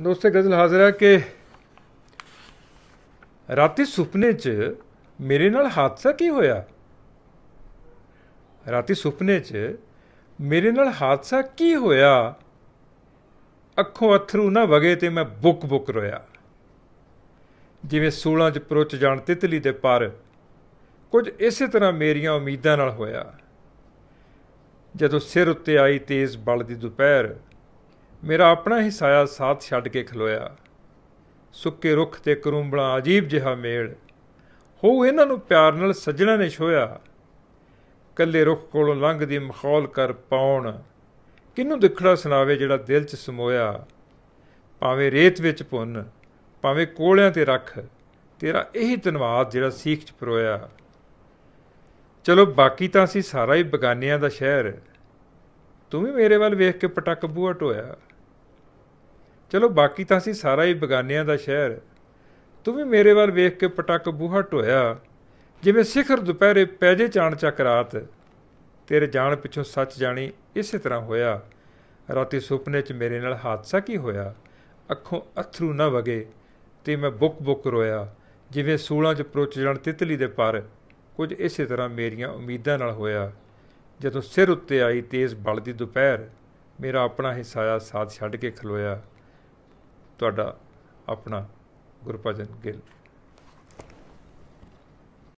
ਦੋਸਤੇ ਗਜ਼ਲ ਹਾਜ਼ਰ ਹੈ ਕਿ ਰਾਤੀ ਸੁਪਨੇ 'ਚ ਮੇਰੇ ਨਾਲ ਹਾਦਸਾ ਕੀ ਹੋਇਆ ਰਾਤੀ ਸੁਪਨੇ 'ਚ ਮੇਰੇ ਨਾਲ ਹਾਦਸਾ ਕੀ ਹੋਇਆ ਅੱਖੋਂ ਅਥਰੂ ਨਾ ਵਗੇ ਤੇ ਮੈਂ ਬੁੱਕ ਬੁੱਕ ਰੋਇਆ ਜਿਵੇਂ ਸੂਲਾਂ 'ਚ ਪਰੋਚ ਜਾਣ ਤਿਤਲੀ ਦੇ ਪਰ ਕੁਝ ਇਸੇ ਤਰ੍ਹਾਂ ਮੇਰੀਆਂ ਉਮੀਦਾਂ ਨਾਲ ਹੋਇਆ ਜਦੋਂ ਸਿਰ ਉੱਤੇ ਆਈ ਤੇਜ਼ ਬਲ ਦੀ ਦੁਪਹਿਰ ਮੇਰਾ ਆਪਣਾ ਹੀ ਸਾਇਆ ਸਾਥ ਛੱਡ ਕੇ ਖਲੋਇਆ ਸੁੱਕੇ ਰੁੱਖ ਤੇ ਕਰੂੰਬਲਾ ਅਜੀਬ ਜਿਹਾ ਮੇਲ ਹੋ ਇਹਨਾਂ ਨੂੰ ਪਿਆਰ ਨਾਲ ਸੱਜਣਾ ਨੇ ਛੋਇਆ ਕੱਲੇ ਰੁੱਖ ਕੋਲੋਂ ਲੰਘਦੀ ਮਖੌਲ ਕਰ ਪਾਉਣ ਕਿੰਨੂੰ ਦਿਖੜਾ ਸੁਣਾਵੇ ਜਿਹੜਾ ਦਿਲ 'ਚ ਸਮੋਇਆ ਭਾਵੇਂ ਰੇਤ ਵਿੱਚ ਪੁੰਨ ਭਾਵੇਂ ਕੋਲਿਆਂ ਤੇ ਰੱਖ ਤੇਰਾ ਇਹੀ ਧਨਵਾਦ ਜਿਹੜਾ ਸੀਖ 'ਚ ਪਰੋਇਆ ਚਲੋ ਬਾਕੀ ਤਾਂ ਅਸੀਂ ਸਾਰਾ ਹੀ ਬਗਾਨਿਆਂ ਦਾ ਸ਼ਹਿਰ ਤੂੰ ਵੀ ਮੇਰੇ ਵੱਲ ਵੇਖ ਕੇ ਪਟਕ ਬੂਹਾ ਟੋਇਆ ਚਲੋ ਬਾਕੀ ਤਾਂ ਸੀ ਸਾਰਾ ਹੀ ਬਗਾਨਿਆਂ ਦਾ ਸ਼ਹਿਰ ਤੂੰ ਵੀ ਮੇਰੇ ਵੱਲ ਵੇਖ ਕੇ ਪਟਕ ਬੂਹਾ ਟੋਇਆ ਜਿਵੇਂ ਸਿਖਰ ਦੁਪਹਿਰੇ ਪੈਜੇ ਚਾਣ ਚੱਕ ਰਾਤ ਤੇਰੇ ਜਾਣ ਪਿੱਛੋਂ ਸੱਚ ਜਾਣੀ ਇਸੇ ਤਰ੍ਹਾਂ ਹੋਇਆ ਰਾਤੀ ਸੁਪਨੇ 'ਚ ਮੇਰੇ ਨਾਲ ਹਾਦਸਾ ਕੀ ਹੋਇਆ ਅੱਖੋਂ ਅਥਰੂ ਨਾ ਵਗੇ ਤੇ ਮੈਂ ਬੁੱਕ ਬੁੱਕ ਰੋਇਆ ਜਿਵੇਂ ਸੂਲਾਂ 'ਚ ਪਰੋਚ ਜਾਣ ਤਿਤਲੀ ਦੇ ਪਰ ਕੁਝ ਇਸੇ ਤਰ੍ਹਾਂ ਮੇਰੀਆਂ ਉਮੀਦਾਂ ਨਾਲ ਹੋਇਆ ਜਦੋਂ ਸਿਰ ਉੱਤੇ ਆਈ ਤੇਜ਼ ਬਲਦੀ ਦੁਪਹਿਰ ਮੇਰਾ ਆਪਣਾ ਹਿੱਸਾਇਆ ਸਾਥ ਛੱਡ ਕੇ ਖਲੋਇਆ ਤੁਹਾਡਾ ਆਪਣਾ ਗੁਰਭਜਨ ਗਿੱਲ